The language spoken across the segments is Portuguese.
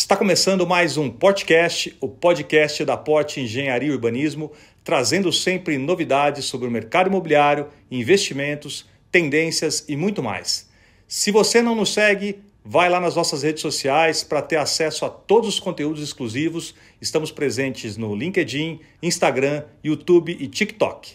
Está começando mais um podcast, o podcast da Porte Engenharia e Urbanismo, trazendo sempre novidades sobre o mercado imobiliário, investimentos, tendências e muito mais. Se você não nos segue, vai lá nas nossas redes sociais para ter acesso a todos os conteúdos exclusivos. Estamos presentes no LinkedIn, Instagram, YouTube e TikTok.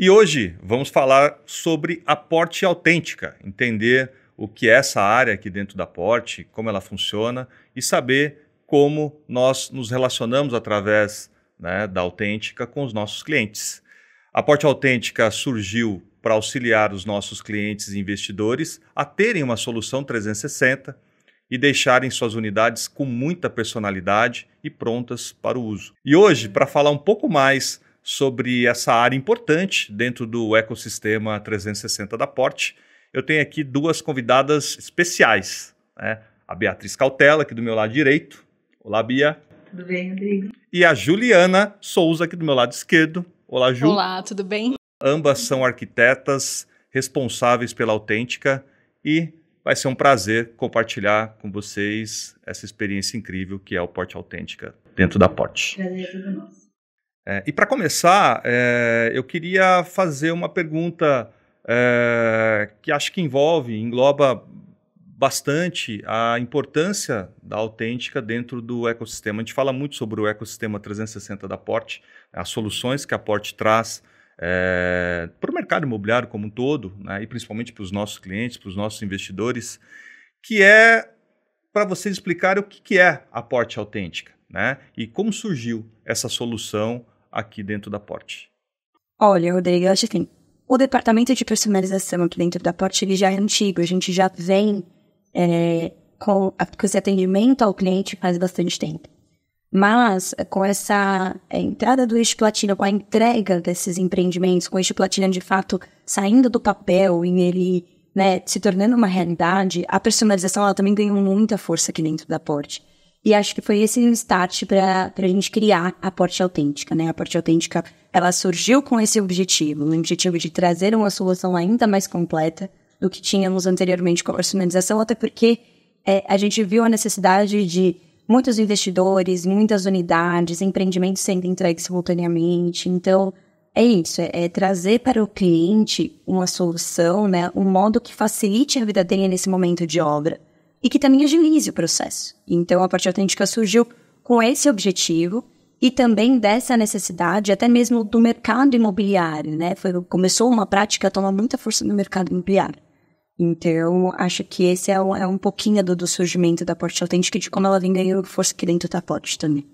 E hoje vamos falar sobre a porte autêntica, entender o que é essa área aqui dentro da porte, como ela funciona e saber como nós nos relacionamos através né, da autêntica com os nossos clientes. A porte autêntica surgiu para auxiliar os nossos clientes e investidores a terem uma solução 360 e deixarem suas unidades com muita personalidade e prontas para o uso. E hoje, para falar um pouco mais sobre essa área importante dentro do ecossistema 360 da Porte. Eu tenho aqui duas convidadas especiais, né? a Beatriz Cautela, aqui do meu lado direito. Olá, Bia. Tudo bem, Rodrigo? E a Juliana Souza, aqui do meu lado esquerdo. Olá, Ju. Olá, tudo bem? Ambas são arquitetas responsáveis pela Autêntica e vai ser um prazer compartilhar com vocês essa experiência incrível que é o Porte Autêntica dentro da Porte. Prazer é todo nosso. É, e para começar, é, eu queria fazer uma pergunta é, que acho que envolve, engloba bastante a importância da autêntica dentro do ecossistema. A gente fala muito sobre o ecossistema 360 da Porte, as soluções que a Porte traz é, para o mercado imobiliário como um todo, né, e principalmente para os nossos clientes, para os nossos investidores, que é para vocês explicarem o que, que é a Porte Autêntica né, e como surgiu essa solução aqui dentro da Porte? Olha, Rodrigo, eu acho que assim, o departamento de personalização aqui dentro da Porte ele já é antigo, a gente já vem é, com, com esse atendimento ao cliente faz bastante tempo. Mas é, com essa é, entrada do eixo platina, com a entrega desses empreendimentos, com o eixo platina de fato saindo do papel e ele né, se tornando uma realidade, a personalização ela também ganhou muita força aqui dentro da Porte. E acho que foi esse o start para a gente criar a Porte Autêntica, né? A Porte Autêntica, ela surgiu com esse objetivo, o objetivo de trazer uma solução ainda mais completa do que tínhamos anteriormente com a personalização, até porque é, a gente viu a necessidade de muitos investidores, muitas unidades, empreendimentos sendo entregues simultaneamente. Então, é isso, é, é, trazer para o cliente uma solução, né? Um modo que facilite a vida dele nesse momento de obra e que também agilize o processo. Então, a parte autêntica surgiu com esse objetivo e também dessa necessidade, até mesmo do mercado imobiliário, né? Foi, começou uma prática a tomar muita força no mercado imobiliário. Então, acho que esse é um, é um pouquinho do, do surgimento da parte Autêntica e de como ela vem ganhando força aqui dentro da Porte também.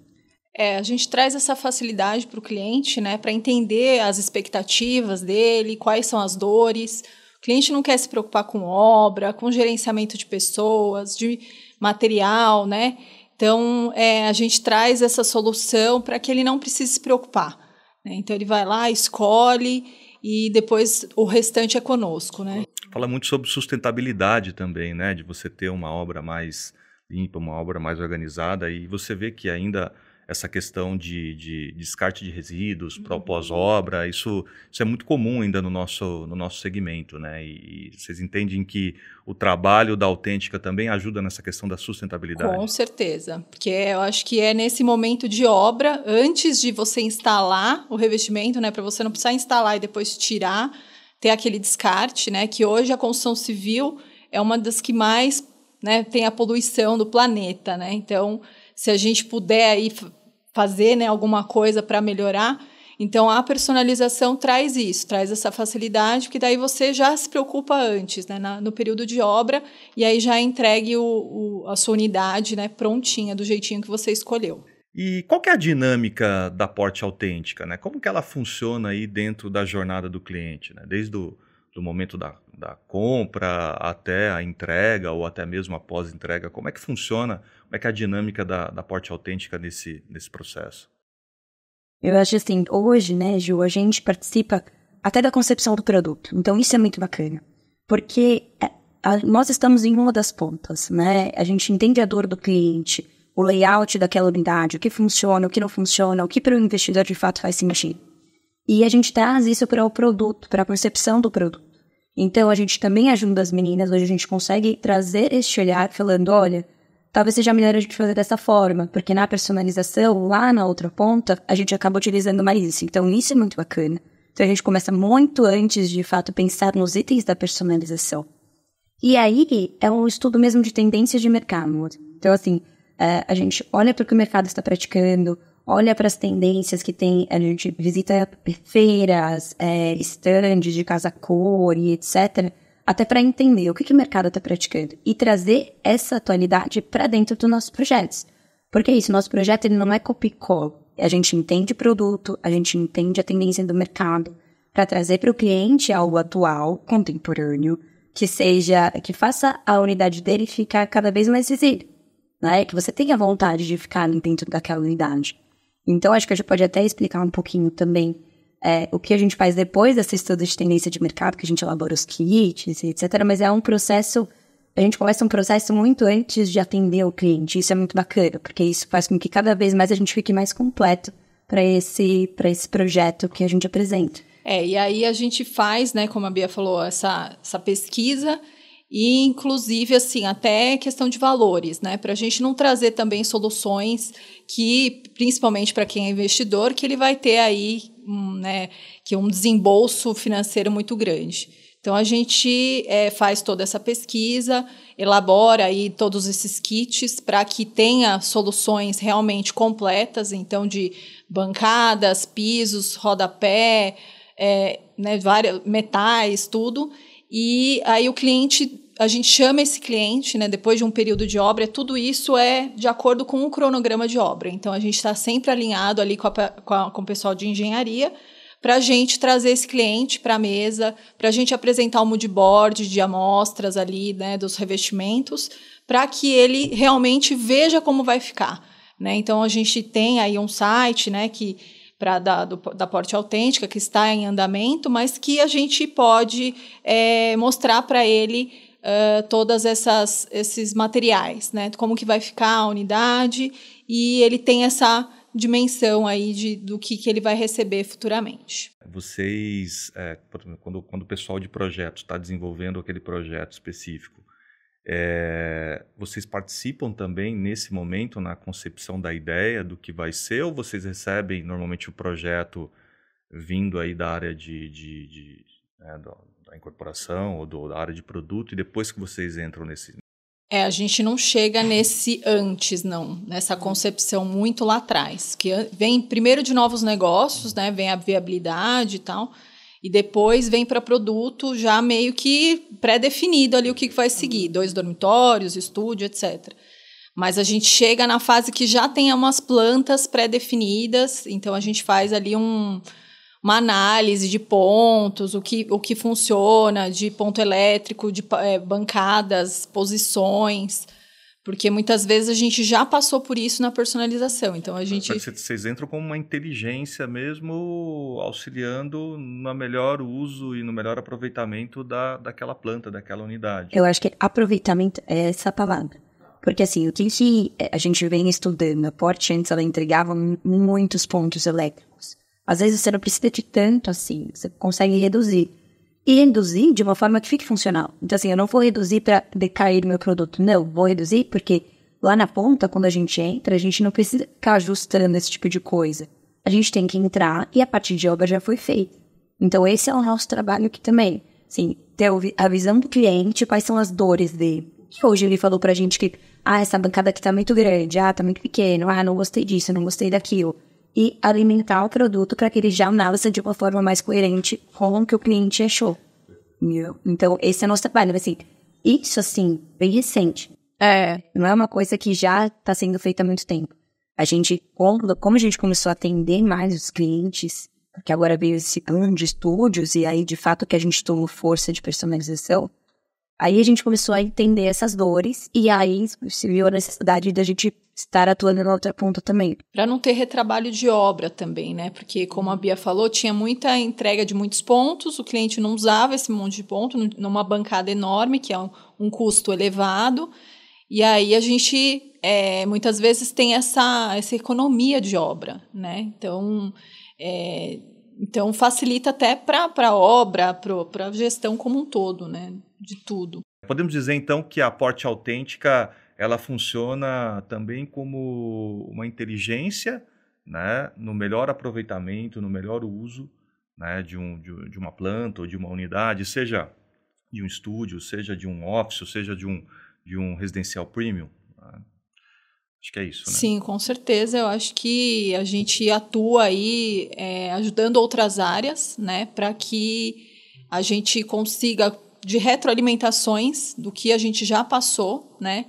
É, a gente traz essa facilidade para o cliente, né, para entender as expectativas dele, quais são as dores, cliente não quer se preocupar com obra, com gerenciamento de pessoas, de material, né? Então, é, a gente traz essa solução para que ele não precise se preocupar. Né? Então, ele vai lá, escolhe e depois o restante é conosco, né? Fala muito sobre sustentabilidade também, né? De você ter uma obra mais limpa, uma obra mais organizada e você vê que ainda essa questão de, de descarte de resíduos uhum. pós-obra, isso, isso é muito comum ainda no nosso, no nosso segmento, né? E, e vocês entendem que o trabalho da autêntica também ajuda nessa questão da sustentabilidade? Com certeza, porque eu acho que é nesse momento de obra, antes de você instalar o revestimento, né? Para você não precisar instalar e depois tirar, ter aquele descarte, né? Que hoje a construção civil é uma das que mais né, tem a poluição do planeta, né? Então se a gente puder aí fazer né, alguma coisa para melhorar. Então a personalização traz isso, traz essa facilidade, que daí você já se preocupa antes, né, na, no período de obra, e aí já entregue o, o, a sua unidade né, prontinha, do jeitinho que você escolheu. E qual que é a dinâmica da porte autêntica? Né? Como que ela funciona aí dentro da jornada do cliente? Né? Desde o do momento da, da compra até a entrega ou até mesmo após entrega, como é que funciona como é que é a dinâmica da, da porte autêntica nesse, nesse processo? Eu acho assim, hoje, né, Ju, a gente participa até da concepção do produto. Então, isso é muito bacana. Porque é, a, nós estamos em uma das pontas, né? A gente entende a dor do cliente, o layout daquela unidade, o que funciona, o que não funciona, o que para o investidor de fato faz sentido. E a gente traz isso para o produto, para a concepção do produto. Então, a gente também ajuda as meninas, hoje a gente consegue trazer este olhar falando, olha, talvez seja melhor a gente fazer dessa forma, porque na personalização, lá na outra ponta, a gente acaba utilizando mais isso. Então, isso é muito bacana. Então, a gente começa muito antes de, fato pensar nos itens da personalização. E aí é um estudo mesmo de tendências de mercado. Então, assim, é, a gente olha para o que o mercado está praticando, olha para as tendências que tem, a gente visita feiras, é, stands de casa cor e etc até para entender o que, que o mercado está praticando e trazer essa atualidade para dentro dos nossos projetos. Porque é isso, nosso projeto ele não é copy-call. A gente entende o produto, a gente entende a tendência do mercado para trazer para o cliente algo atual, contemporâneo, que seja, que faça a unidade dele ficar cada vez mais visível, né? Que você tenha vontade de ficar dentro daquela unidade. Então, acho que a gente pode até explicar um pouquinho também é, o que a gente faz depois desse estudo de tendência de mercado, que a gente elabora os kits, etc. Mas é um processo, a gente começa um processo muito antes de atender o cliente. Isso é muito bacana, porque isso faz com que cada vez mais a gente fique mais completo para esse, esse projeto que a gente apresenta. É, e aí a gente faz, né, como a Bia falou, essa, essa pesquisa e inclusive assim até questão de valores, né? Para a gente não trazer também soluções que, principalmente para quem é investidor, que ele vai ter aí um, né, que um desembolso financeiro muito grande. Então a gente é, faz toda essa pesquisa, elabora aí todos esses kits para que tenha soluções realmente completas, então de bancadas, pisos, rodapé, é, né, várias, metais, tudo. E aí o cliente a gente chama esse cliente, né, depois de um período de obra, tudo isso é de acordo com o um cronograma de obra. Então, a gente está sempre alinhado ali com, a, com, a, com o pessoal de engenharia para a gente trazer esse cliente para a mesa, para a gente apresentar o moodboard de amostras ali, né, dos revestimentos, para que ele realmente veja como vai ficar. Né? Então, a gente tem aí um site né, que pra, da, do, da Porte Autêntica, que está em andamento, mas que a gente pode é, mostrar para ele uh, todas essas esses materiais, né? Como que vai ficar a unidade e ele tem essa dimensão aí de, do que, que ele vai receber futuramente. Vocês, é, quando, quando o pessoal de projeto está desenvolvendo aquele projeto específico, é, vocês participam também nesse momento na concepção da ideia do que vai ser ou vocês recebem normalmente o projeto vindo aí da área de, de, de, de é, do, incorporação ou do, da área de produto e depois que vocês entram nesse. É, a gente não chega nesse antes, não, nessa concepção muito lá atrás, que vem primeiro de novos negócios, né, vem a viabilidade e tal, e depois vem para produto já meio que pré-definido ali o que vai seguir, dois dormitórios, estúdio, etc. Mas a gente chega na fase que já tem umas plantas pré-definidas, então a gente faz ali um, uma análise de pontos, o que, o que funciona, de ponto elétrico, de é, bancadas, posições. Porque muitas vezes a gente já passou por isso na personalização. Então a é, gente. É vocês entram com uma inteligência mesmo auxiliando no melhor uso e no melhor aproveitamento da, daquela planta, daquela unidade. Eu acho que aproveitamento é essa palavra. Porque assim, o que, a gente vem estudando? A Porsche antes ela entregava muitos pontos elétricos. Às vezes você não precisa de tanto assim, você consegue reduzir. E reduzir de uma forma que fique funcional. Então, assim, eu não vou reduzir para decair meu produto. Não, vou reduzir porque lá na ponta, quando a gente entra, a gente não precisa ficar ajustando esse tipo de coisa. A gente tem que entrar e a parte de obra já foi feita. Então, esse é o nosso trabalho aqui também. Assim, ter a visão do cliente, quais são as dores dele. Que hoje ele falou pra gente que, ah, essa bancada aqui tá muito grande, ah, tá muito pequeno, ah, não gostei disso, não gostei daquilo e alimentar o produto para que ele já nasça de uma forma mais coerente com o que o cliente achou. Então, esse é o nosso trabalho. Assim, isso, assim, bem recente. É. Não é uma coisa que já está sendo feita há muito tempo. A gente, como a gente começou a atender mais os clientes, porque agora veio esse grande de estúdios, e aí, de fato, que a gente tomou força de personalização, Aí a gente começou a entender essas dores e aí se viu a necessidade da gente estar atuando na outra ponta também. Para não ter retrabalho de obra também, né? Porque, como a Bia falou, tinha muita entrega de muitos pontos, o cliente não usava esse monte de ponto numa bancada enorme, que é um, um custo elevado. E aí a gente é, muitas vezes tem essa, essa economia de obra, né? Então. É, então facilita até para a obra, para a gestão como um todo, né? De tudo. Podemos dizer então que a porte autêntica ela funciona também como uma inteligência, né? No melhor aproveitamento, no melhor uso, né? De, um, de, de uma planta ou de uma unidade, seja de um estúdio, seja de um office, seja de um de um residencial premium. Acho que é isso, né? Sim, com certeza. Eu acho que a gente atua aí é, ajudando outras áreas, né, para que a gente consiga de retroalimentações do que a gente já passou, né,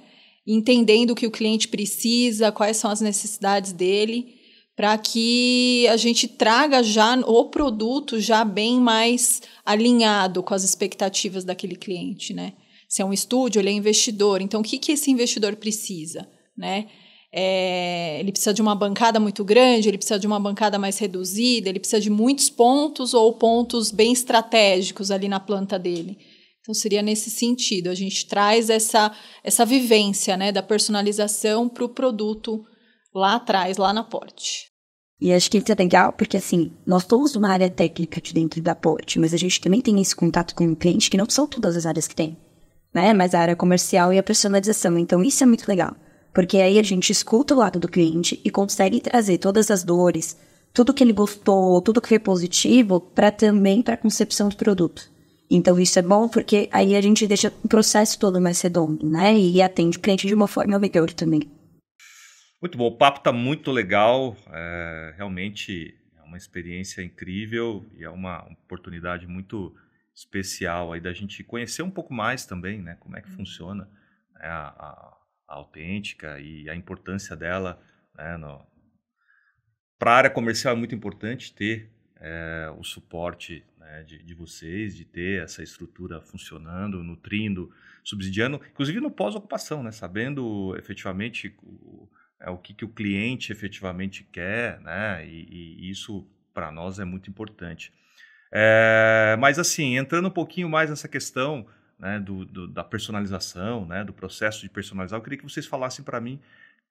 entendendo o que o cliente precisa, quais são as necessidades dele, para que a gente traga já o produto já bem mais alinhado com as expectativas daquele cliente, né? Se é um estúdio, ele é investidor. Então, o que, que esse investidor precisa, né? é, ele precisa de uma bancada muito grande, ele precisa de uma bancada mais reduzida, ele precisa de muitos pontos ou pontos bem estratégicos ali na planta dele. Então seria nesse sentido, a gente traz essa essa vivência, né, da personalização para o produto lá atrás, lá na porte. E acho que isso é legal, porque assim, nós somos uma área técnica de dentro da porte, mas a gente também tem esse contato com o cliente, que não são todas as áreas que tem, né? Mas a área comercial e a personalização. Então, isso é muito legal. Porque aí a gente escuta o lado do cliente e consegue trazer todas as dores, tudo que ele gostou, tudo que foi positivo, para também para a concepção do produto. Então isso é bom porque aí a gente deixa o processo todo mais redondo, né? E atende o cliente de uma forma melhor também. Muito bom, o papo está muito legal, é, realmente é uma experiência incrível e é uma oportunidade muito especial aí da gente conhecer um pouco mais também, né? Como é que uhum. funciona né, a, a autêntica e a importância dela né, no... para a área comercial é muito importante ter é, o suporte né, de, de, vocês, de ter essa estrutura funcionando, nutrindo, subsidiando, inclusive no pós-ocupação, né, sabendo efetivamente o, é, o que, que o cliente efetivamente quer, né, e, e isso para nós é muito importante. É, mas assim, entrando um pouquinho mais nessa questão né, do, do, da personalização, né, do processo de personalizar, eu queria que vocês falassem para mim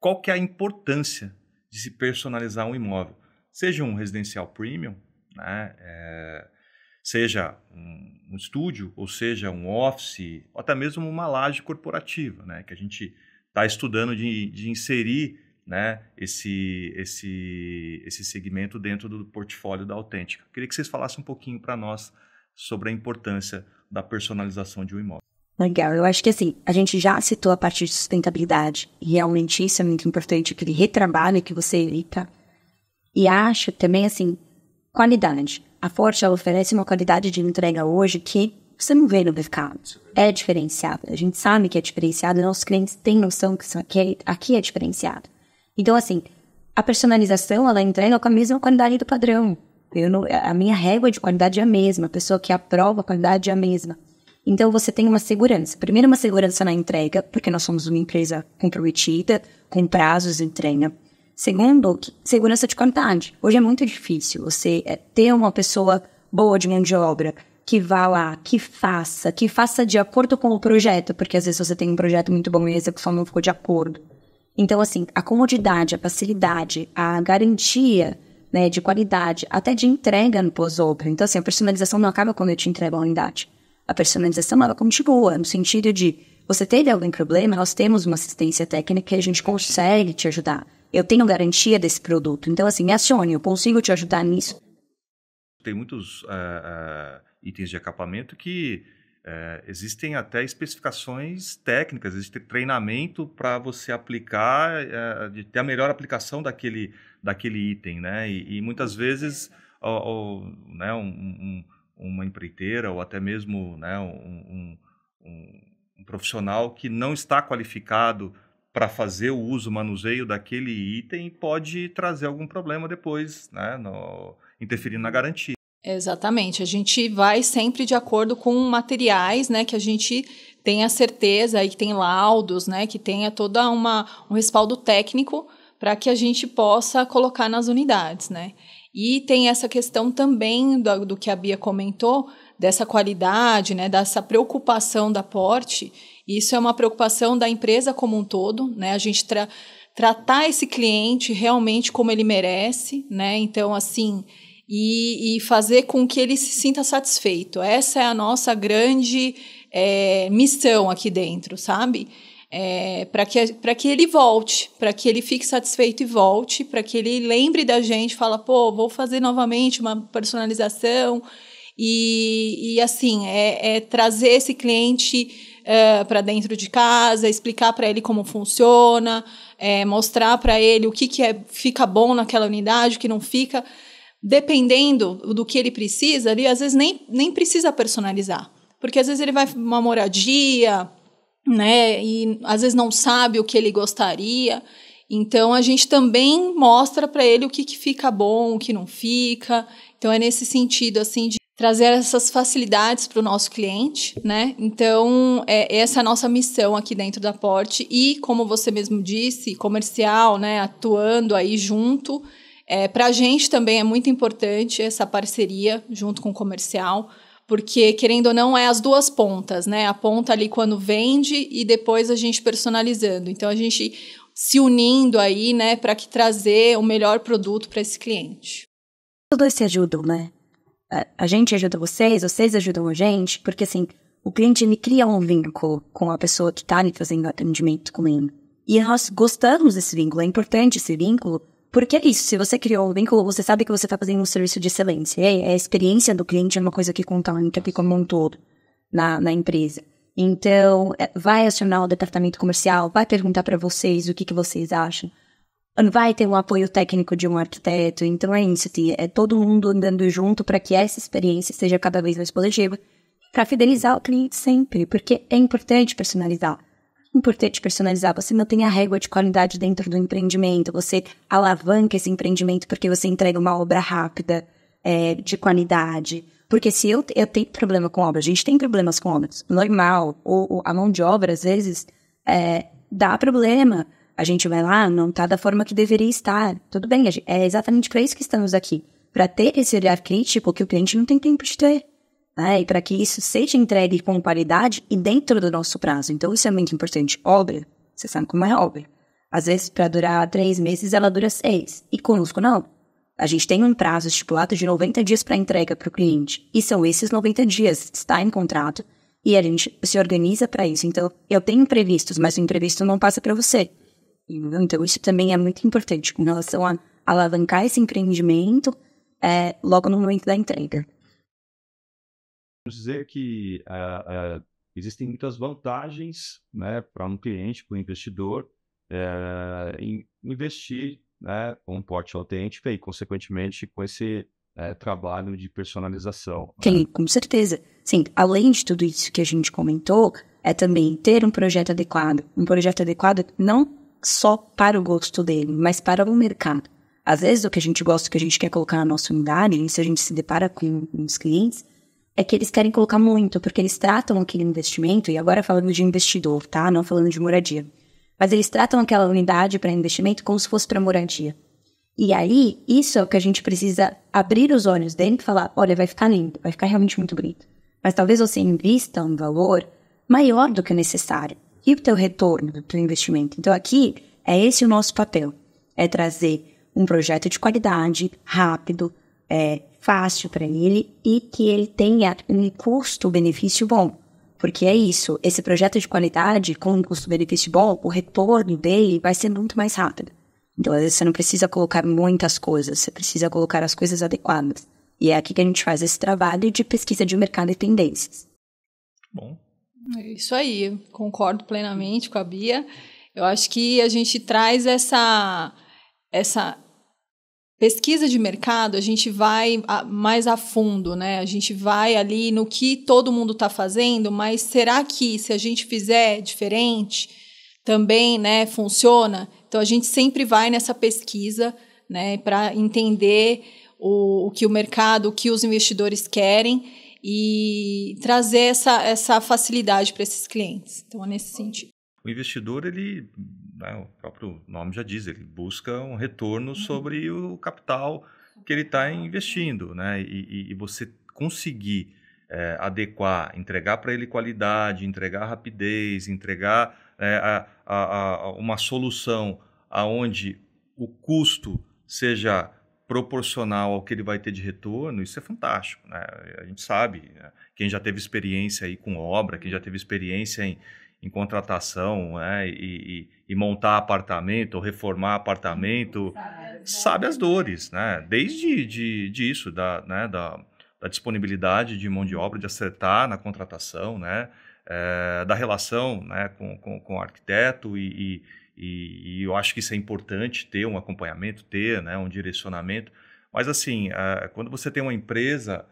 qual que é a importância de se personalizar um imóvel, seja um residencial premium, né, é, seja um, um, estúdio, ou seja um office, ou até mesmo uma laje corporativa, né, que a gente está estudando de, de inserir né, esse, esse, esse segmento dentro do portfólio da Autêntica. Queria que vocês falassem um pouquinho para nós sobre a importância da personalização de um imóvel. Legal, eu acho que assim, a gente já citou a parte de sustentabilidade, e realmente isso é muito importante, aquele retrabalho que você evita. E acho também assim, qualidade. A Forte oferece uma qualidade de entrega hoje que você não vê no mercado. É diferenciado A gente sabe que é e nossos clientes têm noção que, que é, aqui é diferenciado. Então, assim, a personalização, ela entrega com a mesma qualidade do padrão. Eu não, a minha régua de qualidade é a mesma, a pessoa que aprova a qualidade é a mesma. Então você tem uma segurança. Primeiro, uma segurança na entrega, porque nós somos uma empresa comprometida, com prazos de entrega. Segundo, segurança de qualidade. Hoje é muito difícil você eh, ter uma pessoa boa de mão de obra que vá lá, que faça, que faça de acordo com o projeto, porque às vezes você tem um projeto muito bom e a execução não ficou de acordo. Então, assim, a comodidade, a facilidade, a garantia né, de qualidade, até de entrega no pós opera Então, assim, a personalização não acaba quando eu te entrego a unidade. A personalização, ela continua, no sentido de você teve algum problema, nós temos uma assistência técnica que a gente consegue te ajudar. Eu tenho garantia desse produto. Então, assim, me acione, eu consigo te ajudar nisso. Tem muitos uh, uh, itens de acabamento que é, existem até especificações técnicas, existe treinamento para você aplicar, é, de ter a melhor aplicação daquele, daquele item, né? E, e muitas vezes, né, um, um, uma empreiteira ou até mesmo né, um, um profissional que não está qualificado para fazer o uso, o manuseio daquele item pode trazer algum problema depois, né? No, interferindo na uhum. garantia. Exatamente. A gente vai sempre de acordo com materiais, né, que a gente tenha certeza e que tem laudos, né, que tenha toda uma um respaldo técnico para que a gente possa colocar nas unidades, né? E tem essa questão também do, do que a Bia comentou dessa qualidade, né, dessa preocupação da porte. Isso é uma preocupação da empresa como um todo, né? A gente tra tratar esse cliente realmente como ele merece, né? Então, assim, e, e, fazer com que ele se sinta satisfeito. Essa é a nossa grande é, missão aqui dentro, sabe? É, para que, que ele volte, para que ele fique satisfeito e volte, para que ele lembre da gente, fala, pô, vou fazer novamente uma personalização. E, e assim, é, é trazer esse cliente é, para dentro de casa, explicar para ele como funciona, é, mostrar para ele o que, que é, fica bom naquela unidade, o que não fica dependendo do que ele precisa, ele às vezes nem, nem precisa personalizar. Porque às vezes ele vai uma moradia, né? E às vezes não sabe o que ele gostaria. Então a gente também mostra para ele o que, que fica bom, o que não fica. Então é nesse sentido assim de trazer essas facilidades para o nosso cliente, né? Então é essa é a nossa missão aqui dentro da Porte e como você mesmo disse, comercial, né? Atuando aí junto é, Para a gente também é muito importante essa parceria junto com o comercial, porque querendo ou não é as duas pontas, né? A ponta ali quando vende e depois a gente personalizando. Então a gente se unindo aí, né, para que trazer o melhor produto para esse cliente. Todos se ajudam, né? A gente ajuda vocês, vocês ajudam a gente, porque assim, o cliente ele cria um vínculo com a pessoa que está ali fazendo atendimento com ele. E nós gostamos desse vínculo, é importante esse vínculo, porque é isso, se você criou um vínculo, você sabe que você está fazendo um serviço de excelência. É, a experiência do cliente é uma coisa que conta muito aqui como um todo na, na empresa. Então, é, vai acionar o departamento comercial, vai perguntar para vocês o que, que vocês acham. Vai ter um apoio técnico de um arquiteto. Então, é isso, é todo mundo andando junto para que essa experiência seja cada vez mais positiva. Para fidelizar o cliente sempre, porque é importante personalizar importante personalizar. Você mantém a régua de qualidade dentro do empreendimento, você alavanca esse empreendimento porque você entrega uma obra rápida, é, de qualidade. Porque se eu, eu tenho problema com obra, a gente tem problemas com obras, normal, ou, ou a mão de obra, às vezes, é, dá problema. A gente vai lá, não está da forma que deveria estar. Tudo bem, é exatamente para isso que estamos aqui. Para ter esse olhar crítico que o cliente não tem tempo de ter né? E para que isso seja entregue com qualidade e dentro do nosso prazo. Então, isso é muito importante. Obra, você sabe como é obra. Às vezes, para durar três meses, ela dura seis. E conosco, não. A gente tem um prazo estipulado de 90 dias para entrega para o cliente. E são esses 90 dias. Está em contrato e a gente se organiza para isso. Então, eu tenho imprevistos, mas o imprevisto não passa para você. Então, isso também é muito importante com relação a alavancar esse empreendimento é, logo no momento da entrega dizer que uh, uh, existem muitas vantagens né, para um cliente, para um investidor, uh, em investir né, com um porte autêntico e, consequentemente, com esse trabalho de personalização. Tem, né? com certeza. Sim, além de tudo isso que a gente comentou, é também ter um projeto adequado. Um projeto adequado não só para o gosto dele, mas para o mercado. Às vezes, o que a gente gosta, o que a gente quer colocar na nossa unidade, se a gente se depara com os clientes, é que eles querem colocar muito, porque eles tratam aquele investimento, e agora falando de investidor, tá? Não falando de moradia. Mas eles tratam aquela unidade para investimento como se fosse para moradia. E aí, isso é o que a gente precisa abrir os olhos dele e falar: olha, vai ficar lindo, vai ficar realmente muito bonito. Mas talvez você invista um valor maior do que o necessário e o teu retorno do teu investimento. Então, aqui é esse o nosso papel: é trazer um projeto de qualidade, rápido, é, fácil para ele e que ele tenha um custo-benefício bom. Porque é isso, esse projeto de qualidade com um custo-benefício bom, o retorno dele vai ser muito mais rápido. Então, às vezes, você não precisa colocar muitas coisas, você precisa colocar as coisas adequadas. E é aqui que a gente faz esse trabalho de pesquisa de mercado e tendências. Bom. É isso aí, concordo plenamente com a Bia. Eu acho que a gente traz essa, essa Pesquisa de mercado, a gente vai a, mais a fundo, né? A gente vai ali no que todo mundo está fazendo, mas será que se a gente fizer diferente, também, né, funciona? Então a gente sempre vai nessa pesquisa, né, para entender o, o que o mercado, o que os investidores querem e trazer essa, essa facilidade para esses clientes. Então é nesse sentido. O investidor ele né, o próprio nome já diz, ele busca um retorno uhum. sobre o capital que ele está investindo, né? E, e você conseguir é, adequar, entregar para ele qualidade, entregar rapidez, entregar é, a, a, a uma solução aonde o custo seja proporcional ao que ele vai ter de retorno, isso é fantástico, né? A gente sabe, né? quem já teve experiência aí com obra, quem já teve experiência em em contratação né? e, e, e, montar apartamento, reformar apartamento, sabe as dores, né? né? Desde de, da, né? da, da disponibilidade de mão de obra, de acertar na contratação, né? É, da relação né? com, com, com o arquiteto e, e, eu acho que isso é importante ter um acompanhamento, ter né? um direcionamento. Mas assim, é, quando você tem uma empresa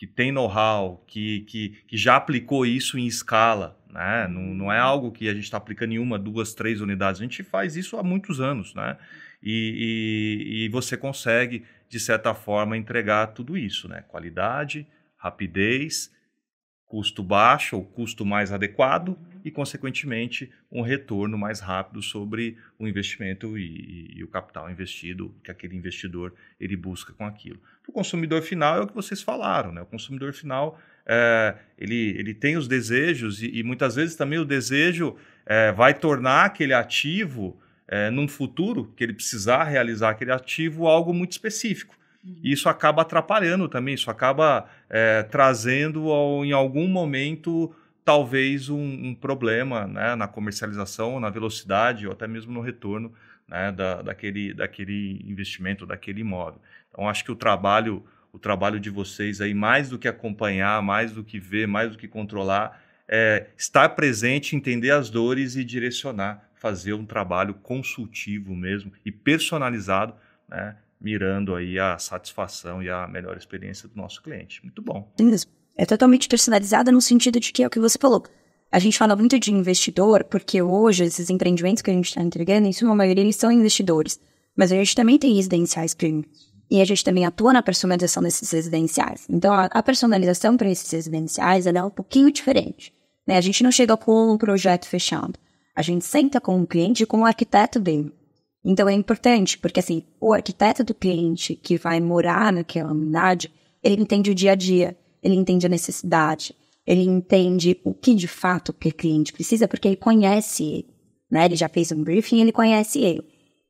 que tem know-how, que, que, que, já aplicou isso em escala. Né? Não, não é algo que a gente está aplicando em uma, duas, três unidades. A gente faz isso há muitos anos. Né? E, e, e você consegue, de certa forma, entregar tudo isso. Né? Qualidade, rapidez, custo baixo ou custo mais adequado e, consequentemente, um retorno mais rápido sobre o investimento e, e o capital investido que aquele investidor ele busca com aquilo. Para o consumidor final é o que vocês falaram, né? O consumidor final é, ele, ele tem os desejos e, e muitas vezes também o desejo é, vai tornar aquele ativo é, num futuro que ele precisar realizar aquele ativo algo muito específico. Uhum. E isso acaba atrapalhando também, isso acaba é, trazendo ao, em algum momento talvez um, um problema né, na comercialização, na velocidade ou até mesmo no retorno né, da, daquele, daquele investimento, daquele imóvel. Então, acho que o trabalho, o trabalho de vocês aí, mais do que acompanhar, mais do que ver, mais do que controlar, é estar presente, entender as dores e direcionar, fazer um trabalho consultivo mesmo e personalizado, né, mirando aí a satisfação e a melhor experiência do nosso cliente. Muito bom. Isso. É é totalmente personalizada no sentido de que é o que você falou. A gente fala muito de investidor, porque hoje esses empreendimentos que a gente está entregando, em sua maioria, eles são investidores. Mas a gente também tem residenciais premium. E a gente também atua na personalização desses residenciais. Então, a, a personalização para esses residenciais é um pouquinho diferente. Né? A gente não chega com um projeto fechado. A gente senta com o cliente e com o arquiteto dele. Então, é importante, porque assim, o arquiteto do cliente que vai morar naquela unidade, ele entende o dia a dia, ele entende a necessidade, ele entende o que de fato o cliente precisa, porque ele conhece ele, né? Ele já fez um briefing, ele conhece ele.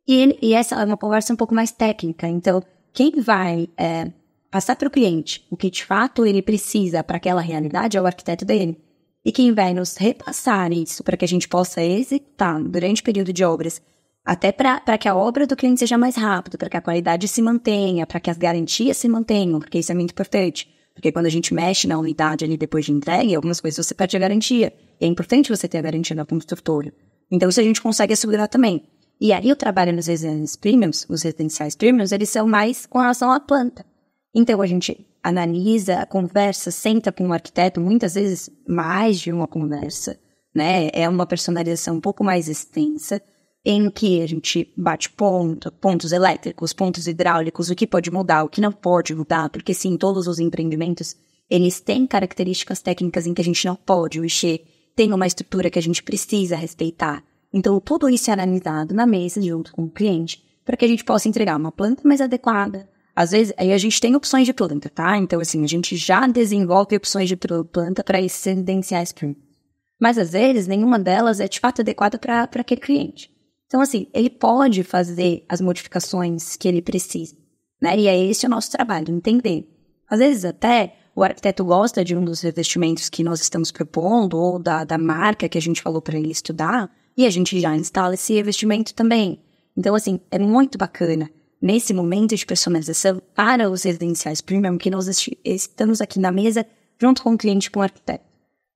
E, ele, e essa é uma conversa um pouco mais técnica. Então, quem vai é, passar para o cliente o que de fato ele precisa para aquela realidade é o arquiteto dele. E quem vai nos repassar isso para que a gente possa executar durante o período de obras, até para que a obra do cliente seja mais rápida, para que a qualidade se mantenha, para que as garantias se mantenham, porque isso é muito importante. Porque quando a gente mexe na unidade ali depois de entregue, algumas coisas você perde a garantia. E é importante você ter a garantia de construtora. Então, isso a gente consegue assegurar também. E aí, o trabalho nos residências premiums, os residenciais premiums, eles são mais com relação à planta. Então, a gente analisa, conversa, senta com o um arquiteto, muitas vezes mais de uma conversa, né? É uma personalização um pouco mais extensa em que a gente bate ponto, pontos elétricos, pontos hidráulicos, o que pode mudar, o que não pode mudar, porque sim, todos os empreendimentos, eles têm características técnicas em que a gente não pode mexer, tem uma estrutura que a gente precisa respeitar. Então, tudo isso é analisado na mesa junto com o cliente, para que a gente possa entregar uma planta mais adequada. Às vezes, aí a gente tem opções de planta, tá? Então, assim, a gente já desenvolve opções de planta para esses tendenciais, premium. Mas, às vezes, nenhuma delas é de fato adequada para aquele cliente. Então, assim, ele pode fazer as modificações que ele precisa. Né? E é esse o nosso trabalho, entender. Às vezes, até o arquiteto gosta de um dos revestimentos que nós estamos propondo, ou da, da marca que a gente falou para ele estudar, e a gente já instala esse revestimento também. Então, assim, é muito bacana nesse momento de personalização para os residenciais premium que nós estamos aqui na mesa junto com o cliente, com o arquiteto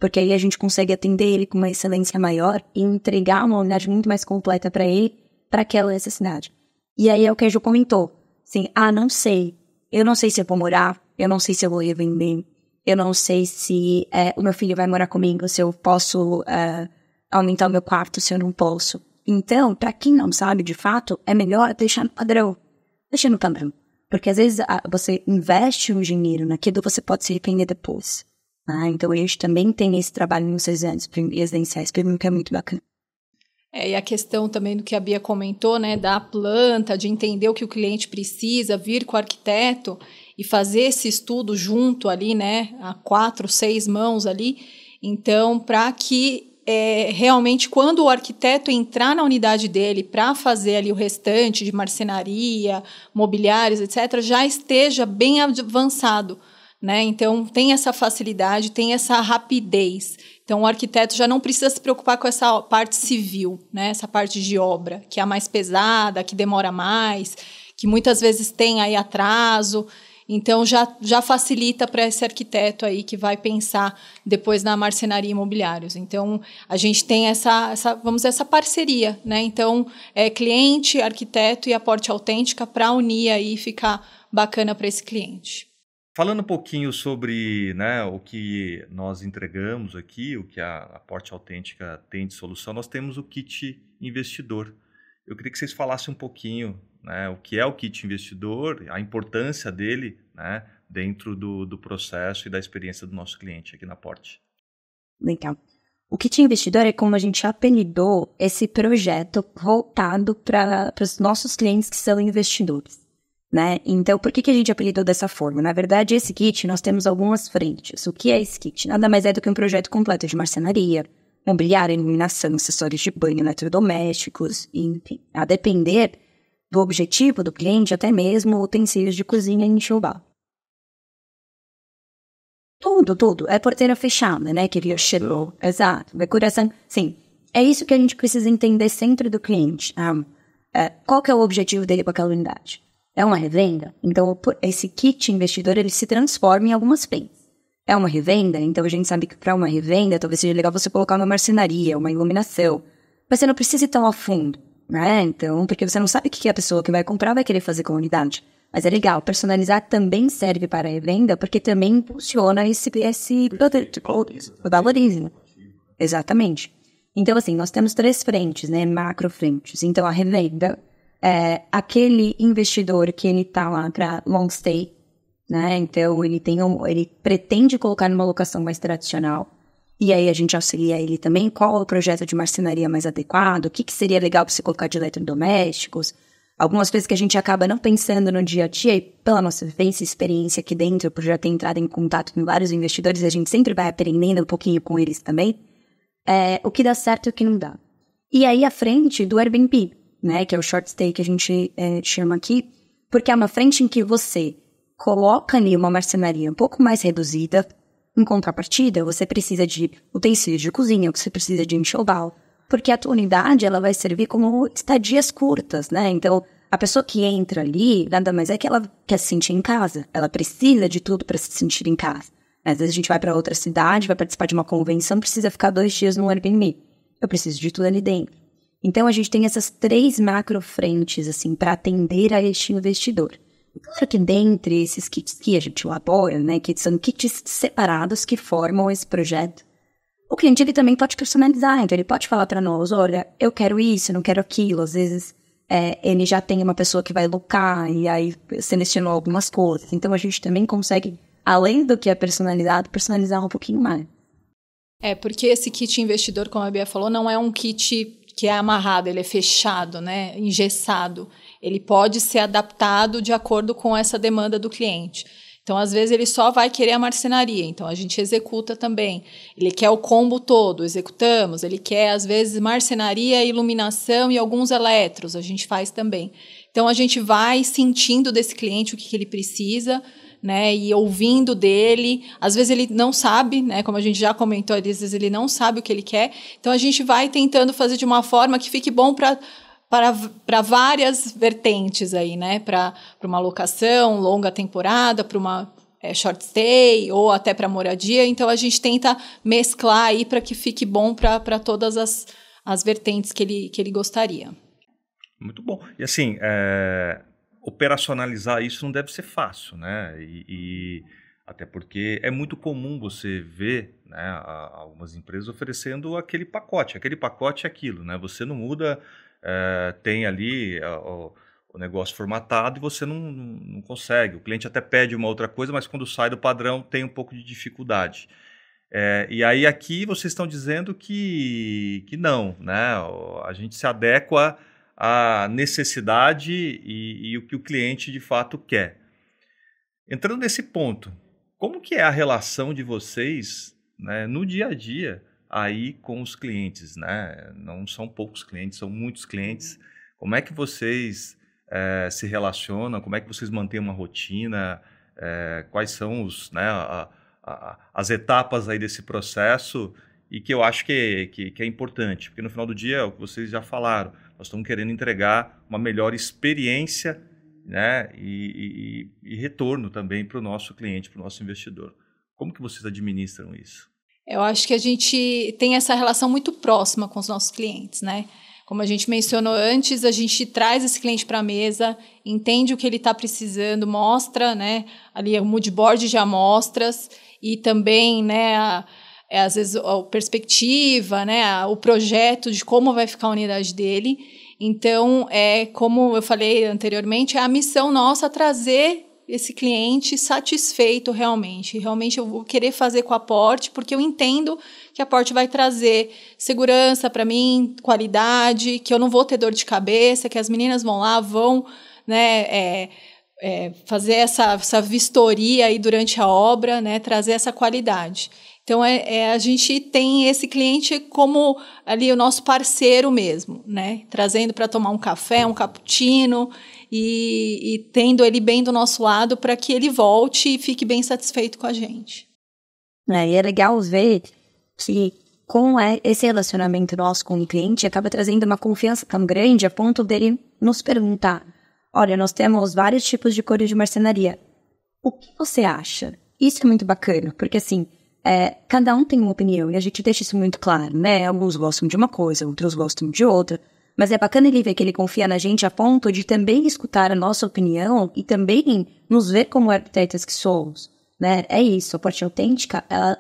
porque aí a gente consegue atender ele com uma excelência maior e entregar uma unidade muito mais completa para ele, para aquela necessidade. E aí é o que a Ju comentou, assim, ah, não sei, eu não sei se eu vou morar, eu não sei se eu vou vender, eu não sei se é, o meu filho vai morar comigo, se eu posso é, aumentar o meu quarto, se eu não posso. Então, para quem não sabe de fato, é melhor deixar no padrão. Deixar no padrão. Porque às vezes você investe um dinheiro naquilo, você pode se arrepender depois. Ah, então a gente também tem esse trabalho nos residentes residenciais, para que é, é muito bacana. É, e a questão também do que a Bia comentou, né, da planta, de entender o que o cliente precisa, vir com o arquiteto e fazer esse estudo junto ali, né, a quatro, seis mãos ali. Então, para que é, realmente, quando o arquiteto entrar na unidade dele para fazer ali o restante de marcenaria, mobiliários, etc., já esteja bem avançado né? Então, tem essa facilidade, tem essa rapidez. Então, o arquiteto já não precisa se preocupar com essa parte civil, né? essa parte de obra, que é a mais pesada, que demora mais, que muitas vezes tem aí atraso. Então, já, já facilita para esse arquiteto aí que vai pensar depois na marcenaria imobiliários. Então, a gente tem essa, essa vamos dizer, essa parceria, né? Então, é cliente, arquiteto e aporte autêntica para unir aí e ficar bacana para esse cliente. Falando um pouquinho sobre né, o que nós entregamos aqui, o que a Porte Autêntica tem de solução, nós temos o kit investidor. Eu queria que vocês falassem um pouquinho né, o que é o kit investidor, a importância dele né, dentro do, do processo e da experiência do nosso cliente aqui na Porte. Legal. O kit investidor é como a gente apelidou esse projeto voltado para os nossos clientes que são investidores né? Então, por que, que a gente apelidou dessa forma? Na verdade, esse kit, nós temos algumas frentes. O que é esse kit? Nada mais é do que um projeto completo de marcenaria, mobiliário, iluminação, acessórios de banho, eletrodomésticos, enfim. A depender do objetivo do cliente, até mesmo utensílios de cozinha e enxoval. Tudo, tudo. É porteira fechada, né? Que ele chegou. Exato. Decoração. Sim. É isso que a gente precisa entender sempre do cliente. Ah, é, qual que é o objetivo dele com aquela unidade? É uma revenda? Então, esse kit investidor ele se transforma em algumas pens. É uma revenda? Então, a gente sabe que para uma revenda, talvez seja legal você colocar uma marcenaria, uma iluminação. Mas você não precisa ir tão a fundo, né? Então, porque você não sabe o que a pessoa que vai comprar vai querer fazer com a unidade. Mas é legal, personalizar também serve para a revenda, porque também impulsiona esse, esse produto, valoriza. Né? Exatamente. Então, assim, nós temos três frentes, né? Macro frentes. Então, a revenda é, aquele investidor que ele está lá para long stay, né? Então ele tem um, ele pretende colocar numa locação mais tradicional. E aí a gente auxilia ele também qual o projeto de marcenaria mais adequado, o que, que seria legal para se colocar de eletrodomésticos. Algumas coisas que a gente acaba não pensando no dia a dia e pela nossa vivência e experiência aqui dentro, por já ter entrado em contato com vários investidores, a gente sempre vai aprendendo um pouquinho com eles também. É, o que dá certo e o que não dá. E aí à frente do Airbnb, né, que é o short stay que a gente é, chama aqui, porque é uma frente em que você coloca ali uma marcenaria um pouco mais reduzida, em contrapartida, você precisa de utensílios de cozinha, você precisa de enxoval, porque a tua unidade ela vai servir como estadias curtas, né? Então, a pessoa que entra ali, nada mais é que ela quer se sentir em casa, ela precisa de tudo para se sentir em casa. Às vezes a gente vai para outra cidade, vai participar de uma convenção, precisa ficar dois dias no Airbnb. Eu preciso de tudo ali dentro. Então a gente tem essas três macro frentes assim para atender a este investidor. Claro que dentre esses kits que a gente elabora, né, que são kits separados que formam esse projeto, o cliente ele também pode personalizar, então ele pode falar para nós, olha, eu quero isso, eu não quero aquilo. Às vezes é, ele já tem uma pessoa que vai locar e aí selecionou algumas coisas. Então a gente também consegue, além do que é personalizado, personalizar um pouquinho mais. É, porque esse kit investidor, como a Bia falou, não é um kit que é amarrado, ele é fechado, né, engessado, ele pode ser adaptado de acordo com essa demanda do cliente. Então, às vezes, ele só vai querer a marcenaria, então a gente executa também. Ele quer o combo todo, executamos. Ele quer, às vezes, marcenaria, iluminação e alguns eletros, a gente faz também. Então, a gente vai sentindo desse cliente o que, que ele precisa, né? E ouvindo dele, às vezes ele não sabe, né? Como a gente já comentou, às vezes ele não sabe o que ele quer. Então a gente vai tentando fazer de uma forma que fique bom para para várias vertentes aí, né? Para uma locação, longa temporada, para uma é, short stay ou até para moradia. Então a gente tenta mesclar aí para que fique bom para todas as, as vertentes que ele, que ele gostaria. Muito bom. E assim, é, operacionalizar isso não deve ser fácil, né? E, e até porque é muito comum você ver né, algumas empresas oferecendo aquele pacote, aquele pacote é aquilo, né? Você não muda, é, tem ali eh, o negócio formatado e você não, não consegue. O cliente até pede uma outra coisa, mas quando sai do padrão tem um pouco de dificuldade. É, e aí aqui vocês estão dizendo que, que não, né? A gente se adequa a necessidade e, e o que o cliente de fato quer. Entrando nesse ponto, como que é a relação de vocês né, no dia a dia aí com os clientes? Né? Não são poucos clientes, são muitos clientes. Como é que vocês é, se relacionam? Como é que vocês mantêm uma rotina? É, quais são os, né, a, a, as etapas aí desse processo? E que eu acho que, que, que é importante, porque no final do dia é o que vocês já falaram. Nós estamos querendo entregar uma melhor experiência né, e, e, e retorno também para o nosso cliente, para o nosso investidor. Como que vocês administram isso? Eu acho que a gente tem essa relação muito próxima com os nossos clientes, né? Como a gente mencionou antes, a gente traz esse cliente para a mesa, entende o que ele está precisando, mostra, né? Ali o mood board de amostras e também, né? A, é, às vezes, a perspectiva, né, o projeto de como vai ficar a unidade dele. Então, é como eu falei anteriormente, é a missão nossa trazer esse cliente satisfeito realmente. Realmente eu vou querer fazer com a Porte, porque eu entendo que a Porte vai trazer segurança para mim, qualidade, que eu não vou ter dor de cabeça, que as meninas vão lá, vão né, é, é, fazer essa, essa vistoria aí durante a obra, né, trazer essa qualidade. Então, é, é, a gente tem esse cliente como ali o nosso parceiro mesmo, né? Trazendo para tomar um café, um cappuccino e, e tendo ele bem do nosso lado para que ele volte e fique bem satisfeito com a gente. É, e é legal ver que com é, esse relacionamento nosso com o cliente acaba trazendo uma confiança tão grande a ponto dele nos perguntar: olha, nós temos vários tipos de cores de marcenaria. O que você acha? Isso é muito bacana, porque assim, é, cada um tem uma opinião e a gente deixa isso muito claro, né? Alguns gostam de uma coisa, outros gostam de outra. Mas é bacana ele ver que ele confia na gente a ponto de também escutar a nossa opinião e também nos ver como arquitetas que somos, né? É isso, a parte autêntica, ela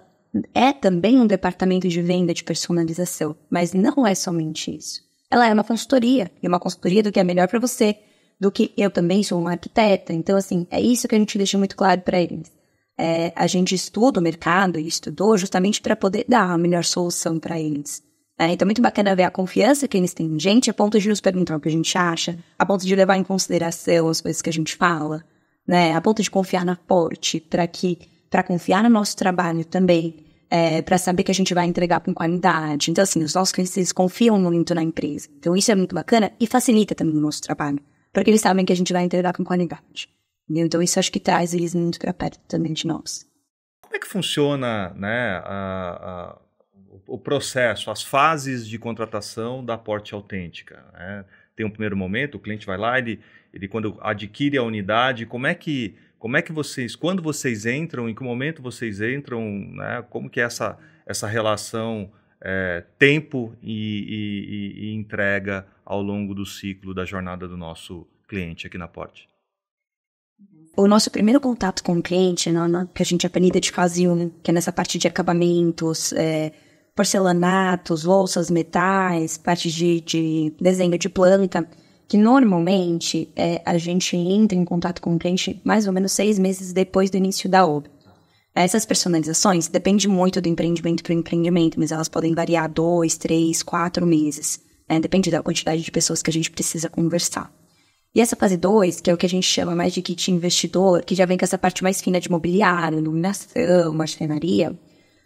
é também um departamento de venda de personalização, mas não é somente isso. Ela é uma consultoria, e uma consultoria do que é melhor para você, do que eu também sou uma arquiteta. Então, assim, é isso que a gente deixa muito claro para eles é, a gente estuda o mercado e estudou justamente para poder dar a melhor solução para eles. Né? Então, é, então, muito bacana ver a confiança que eles têm em gente, a ponto de nos perguntar o que a gente acha, a ponto de levar em consideração as coisas que a gente fala, né? A ponto de confiar na porte, para que para confiar no nosso trabalho também, é, para saber que a gente vai entregar com qualidade. Então, assim, os nossos clientes confiam muito na empresa. Então, isso é muito bacana e facilita também o nosso trabalho, porque eles sabem que a gente vai entregar com qualidade. Então, isso acho que traz eles muito para perto também de nós. Como é que funciona né, a, a, o processo, as fases de contratação da porte autêntica? Né? Tem um primeiro momento, o cliente vai lá, ele, ele quando adquire a unidade, como é que como é que vocês, quando vocês entram, em que momento vocês entram, né? como que é essa, essa relação é, tempo e, e, e, entrega ao longo do ciclo da jornada do nosso cliente aqui na Porte? o nosso primeiro contato com o cliente, que a gente aprende de casil, que é nessa parte de acabamentos, é, porcelanatos, louças, metais, parte de, de, desenho de planta, que normalmente é, a gente entra em contato com o cliente mais ou menos seis meses depois do início da obra. Essas personalizações dependem muito do empreendimento para o empreendimento, mas elas podem variar dois, três, quatro meses. Né? Depende da quantidade de pessoas que a gente precisa conversar. E essa fase 2, que é o que a gente chama mais de kit investidor, que já vem com essa parte mais fina de mobiliário, iluminação, marcenaria,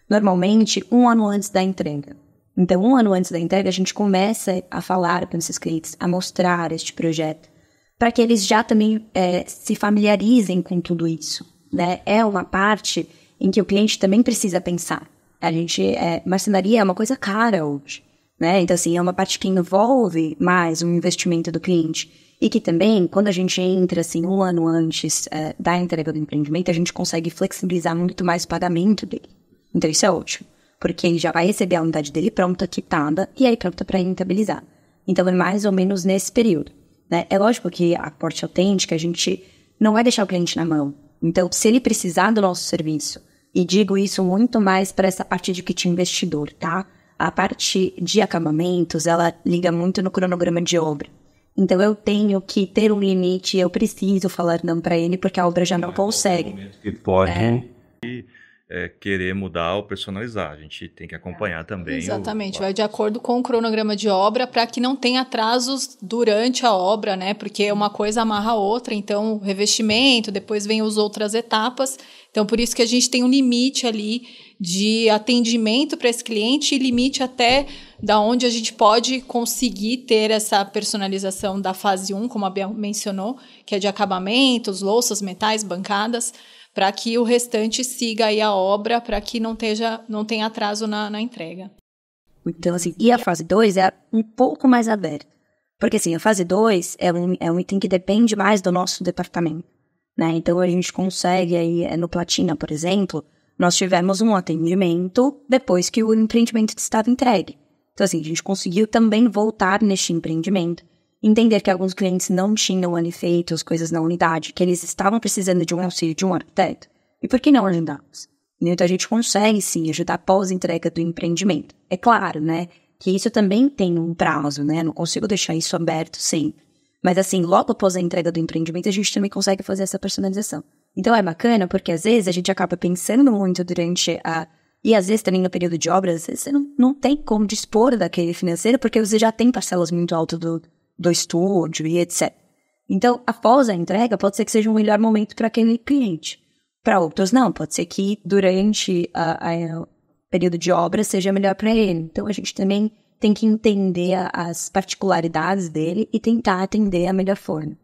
normalmente um ano antes da entrega. Então, um ano antes da entrega, a gente começa a falar com esses clientes, a mostrar este projeto, para que eles já também é, se familiarizem com tudo isso. Né? É uma parte em que o cliente também precisa pensar. A gente, é, marcenaria é uma coisa cara hoje, né? Então, assim, é uma parte que envolve mais um investimento do cliente. E que também, quando a gente entra assim um ano antes é, da entrega do empreendimento, a gente consegue flexibilizar muito mais o pagamento dele. Então isso é ótimo, porque ele já vai receber a unidade dele pronta, quitada e aí pronta para rentabilizar. Então é mais ou menos nesse período. Né? É lógico que a porte autêntica a gente não vai deixar o cliente na mão. Então, se ele precisar do nosso serviço, e digo isso muito mais para essa parte de kit investidor, tá? A parte de acabamentos, ela liga muito no cronograma de obra. Então eu tenho que ter um limite, eu preciso falar não para ele porque a obra já não, é consegue. momento que pode é. E, é, querer mudar ou personalizar, a gente tem que acompanhar é. também. Exatamente, o... vai de acordo com o cronograma de obra para que não tenha atrasos durante a obra, né? Porque uma coisa amarra a outra, então revestimento, depois vem as outras etapas. Então por isso que a gente tem um limite ali de atendimento para esse cliente e limite até da onde a gente pode conseguir ter essa personalização da fase 1, como a Bia mencionou, que é de acabamentos, louças, metais, bancadas, para que o restante siga aí a obra, para que não, teja, não tenha atraso na, na entrega. Então, assim, e a fase 2 é um pouco mais aberta. Porque, assim, a fase 2 é um, é um item que depende mais do nosso departamento, né? Então, a gente consegue aí, é, no Platina, por exemplo, nós tivemos um atendimento depois que o empreendimento estava entregue. Então, assim, a gente conseguiu também voltar neste empreendimento, entender que alguns clientes não tinham ano feito as coisas na unidade, que eles estavam precisando de um auxílio de um arquiteto. E por que não ajudarmos? Então, a gente consegue sim ajudar após a entrega do empreendimento. É claro, né? Que isso também tem um prazo, né? Não consigo deixar isso aberto sempre. Mas, assim, logo após a entrega do empreendimento, a gente também consegue fazer essa personalização. Então é bacana porque às vezes a gente acaba pensando muito durante a. E às vezes também no período de obras, você não, não tem como dispor daquele financeiro porque você já tem parcelas muito altas do, do estúdio e etc. Então, após a entrega, pode ser que seja um melhor momento para aquele cliente. Para outros, não. Pode ser que durante a, a, o período de obra seja melhor para ele. Então, a gente também tem que entender as particularidades dele e tentar atender a melhor forma.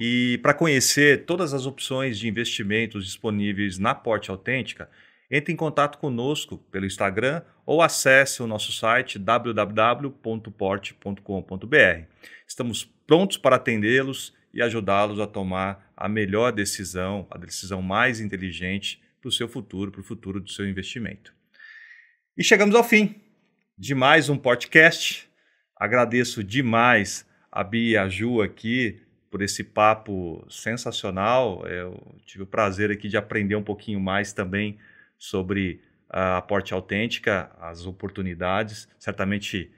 E para conhecer todas as opções de investimentos disponíveis na Porte Autêntica, entre em contato conosco pelo Instagram ou acesse o nosso site www.porte.com.br. Estamos prontos para atendê-los e ajudá-los a tomar a melhor decisão, a decisão mais inteligente para o seu futuro, para o futuro do seu investimento. E chegamos ao fim de mais um podcast. Agradeço demais a Bia e a Ju aqui por esse papo sensacional. Eu tive o prazer aqui de aprender um pouquinho mais também sobre a aporte autêntica, as oportunidades. Certamente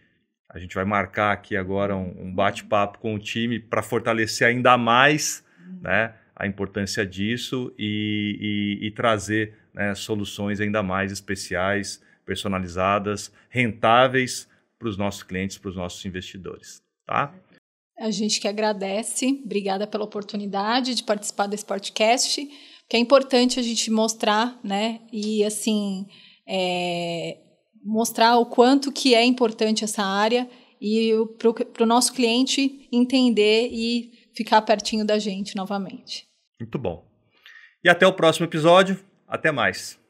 a gente vai marcar aqui agora um, um bate-papo com o time para fortalecer ainda mais uhum. né, a importância disso e, e, e trazer né, soluções ainda mais especiais, personalizadas, rentáveis para os nossos clientes, para os nossos investidores. Tá? A gente que agradece, obrigada pela oportunidade de participar desse podcast, que é importante a gente mostrar, né? E assim, é, mostrar o quanto que é importante essa área e para o nosso cliente entender e ficar pertinho da gente novamente. Muito bom. E até o próximo episódio. Até mais.